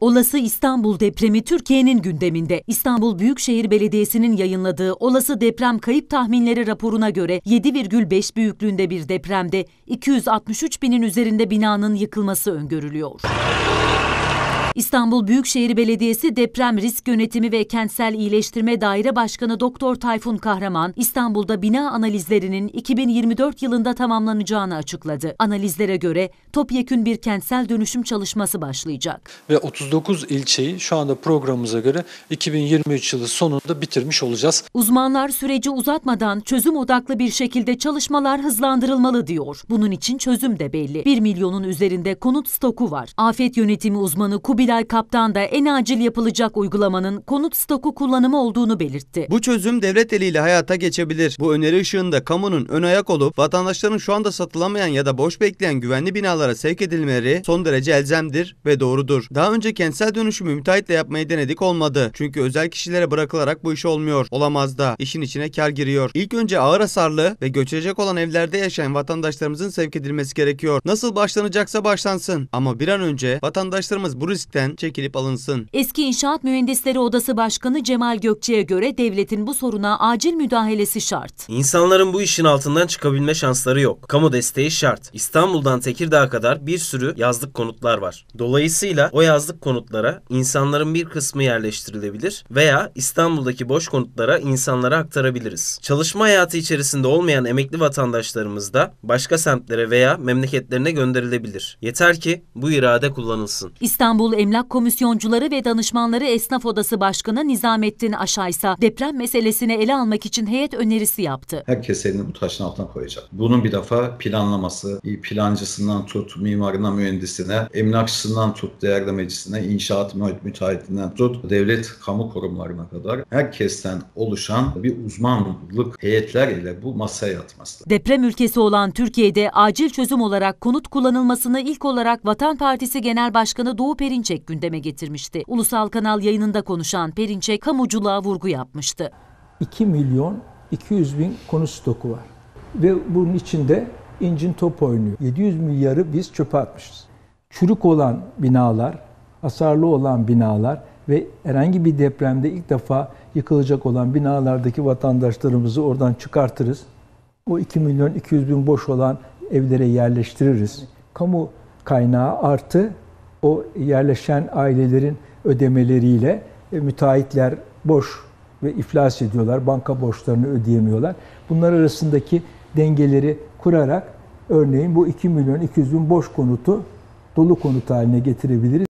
Olası İstanbul depremi Türkiye'nin gündeminde. İstanbul Büyükşehir Belediyesi'nin yayınladığı olası deprem kayıp tahminleri raporuna göre 7,5 büyüklüğünde bir depremde 263 binin üzerinde binanın yıkılması öngörülüyor. İstanbul Büyükşehir Belediyesi Deprem Risk Yönetimi ve Kentsel İyileştirme Daire Başkanı Doktor Tayfun Kahraman, İstanbul'da bina analizlerinin 2024 yılında tamamlanacağını açıkladı. Analizlere göre topyekün bir kentsel dönüşüm çalışması başlayacak. Ve 39 ilçeyi şu anda programımıza göre 2023 yılı sonunda bitirmiş olacağız. Uzmanlar süreci uzatmadan çözüm odaklı bir şekilde çalışmalar hızlandırılmalı diyor. Bunun için çözüm de belli. 1 milyonun üzerinde konut stoku var. Afet yönetimi uzmanı Kubil Bilal Kaptan da en acil yapılacak uygulamanın konut stoku kullanımı olduğunu belirtti. Bu çözüm devlet eliyle hayata geçebilir. Bu öneri ışığında kamunun ön ayak olup vatandaşların şu anda satılamayan ya da boş bekleyen güvenli binalara sevk edilmeleri son derece elzemdir ve doğrudur. Daha önce kentsel dönüşümü müteahhitle yapmayı denedik olmadı. Çünkü özel kişilere bırakılarak bu iş olmuyor. Olamaz da. İşin içine kar giriyor. İlk önce ağır hasarlı ve göçecek olan evlerde yaşayan vatandaşlarımızın sevk edilmesi gerekiyor. Nasıl başlanacaksa başlansın. Ama bir an önce vatandaşlarımız bu riskten yürürlükten çekilip alınsın. Eski İnşaat Mühendisleri Odası Başkanı Cemal Gökçe'ye göre devletin bu soruna acil müdahalesi şart. İnsanların bu işin altından çıkabilme şansları yok. Kamu desteği şart. İstanbul'dan Tekirdağ'a kadar bir sürü yazlık konutlar var. Dolayısıyla o yazlık konutlara insanların bir kısmı yerleştirilebilir veya İstanbul'daki boş konutlara insanlara aktarabiliriz. Çalışma hayatı içerisinde olmayan emekli vatandaşlarımız da başka semtlere veya memleketlerine gönderilebilir. Yeter ki bu irade kullanılsın. İstanbul Emlak komisyoncuları ve danışmanları Esnaf Odası Başkanı Nizamettin Aşa deprem meselesini ele almak için heyet önerisi yaptı. Herkes elini bu taşın altına koyacak. Bunun bir defa planlaması, plancısından tut, mimarına, mühendisine, emlakçısından tut, değerlemecisine, inşaat müteahhitinden tut, devlet kamu kurumlarına kadar herkesten oluşan bir uzmanlık heyetler ile bu masaya yatması. Deprem ülkesi olan Türkiye'de acil çözüm olarak konut kullanılmasını ilk olarak Vatan Partisi Genel Başkanı Doğu Perinçek Perinçek gündeme getirmişti. Ulusal Kanal yayınında konuşan Perinçek kamuculuğa vurgu yapmıştı. 2 milyon 200 bin konu stoku var ve bunun içinde incin top oynuyor. 700 milyarı biz çöpe atmışız. Çürük olan binalar, hasarlı olan binalar ve herhangi bir depremde ilk defa yıkılacak olan binalardaki vatandaşlarımızı oradan çıkartırız. O 2 milyon 200 bin boş olan evlere yerleştiririz. Kamu kaynağı artı o yerleşen ailelerin ödemeleriyle e, müteahhitler boş ve iflas ediyorlar. Banka borçlarını ödeyemiyorlar. Bunlar arasındaki dengeleri kurarak örneğin bu 2 milyon 200 bin boş konutu dolu konut haline getirebiliriz.